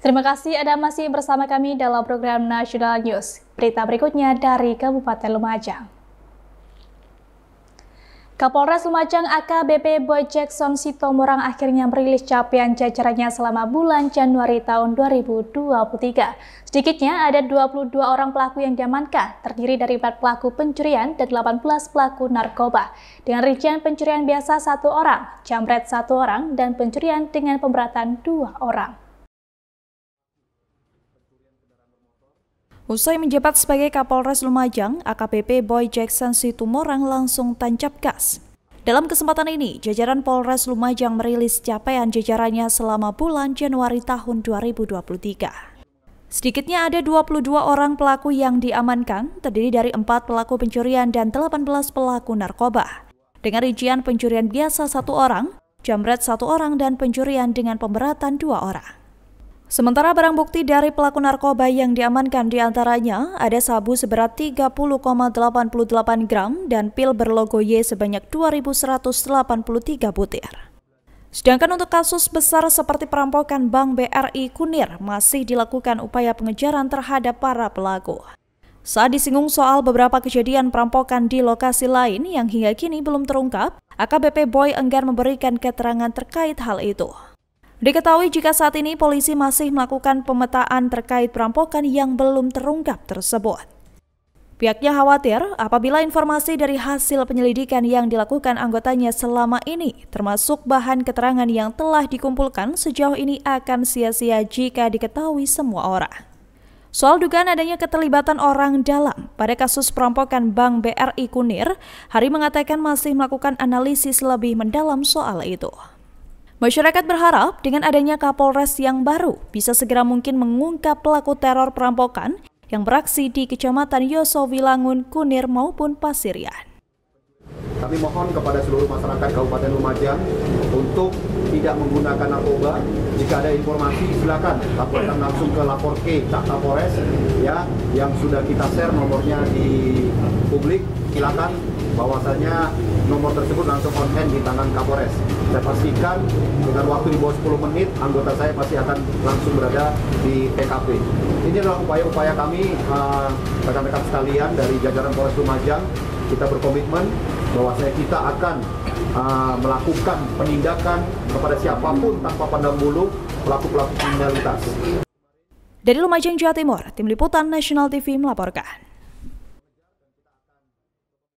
Terima kasih Anda masih bersama kami dalam program National News. Berita berikutnya dari Kabupaten Lumajang. Kapolres Lumajang AKBP Boy Jackson Sitomorang akhirnya merilis capaian jajarannya selama bulan Januari tahun 2023. Sedikitnya ada 22 orang pelaku yang diamankan, terdiri dari 4 pelaku pencurian dan 18 pelaku narkoba. Dengan rincian pencurian biasa satu orang, jamret satu orang, dan pencurian dengan pemberatan dua orang. Usai menjabat sebagai Kapolres Lumajang, AKBP Boy Jackson Situmorang langsung tancap gas. Dalam kesempatan ini, jajaran Polres Lumajang merilis capaian jajarannya selama bulan Januari tahun 2023. Sedikitnya ada 22 orang pelaku yang diamankan, terdiri dari 4 pelaku pencurian dan 18 pelaku narkoba. Dengan rincian pencurian biasa satu orang, jamret satu orang dan pencurian dengan pemberatan dua orang. Sementara barang bukti dari pelaku narkoba yang diamankan diantaranya ada sabu seberat 30,88 gram dan pil berlogo Y sebanyak 2.183 butir. Sedangkan untuk kasus besar seperti perampokan Bank BRI Kunir masih dilakukan upaya pengejaran terhadap para pelaku. Saat disinggung soal beberapa kejadian perampokan di lokasi lain yang hingga kini belum terungkap, AKBP Boy enggan memberikan keterangan terkait hal itu. Diketahui jika saat ini polisi masih melakukan pemetaan terkait perampokan yang belum terungkap tersebut. Pihaknya khawatir apabila informasi dari hasil penyelidikan yang dilakukan anggotanya selama ini, termasuk bahan keterangan yang telah dikumpulkan sejauh ini akan sia-sia jika diketahui semua orang. Soal dugaan adanya keterlibatan orang dalam pada kasus perampokan Bank BRI Kunir, Hari mengatakan masih melakukan analisis lebih mendalam soal itu. Masyarakat berharap dengan adanya Kapolres yang baru bisa segera mungkin mengungkap pelaku teror perampokan yang beraksi di Kecamatan Yosowilangun, Kunir maupun Pasirian. Kami mohon kepada seluruh masyarakat Kabupaten Lumajang untuk tidak menggunakan narkoba. Jika ada informasi, silakan laporkan langsung ke lapor K, Kapolres, ya, yang sudah kita share nomornya di publik silakan bahwasanya nomor tersebut langsung on hand di tangan Kapolres. Saya pastikan dengan waktu di bawah 10 menit anggota saya pasti akan langsung berada di TKP. Ini adalah upaya-upaya kami eh, rekan-rekan uh, sekalian dari jajaran Polres Lumajang kita berkomitmen bahwasanya kita akan uh, melakukan penindakan kepada siapapun tanpa pandang bulu pelaku-pelaku kriminalitas. Dari Lumajang, Jawa Timur, Tim Liputan Nasional TV melaporkan.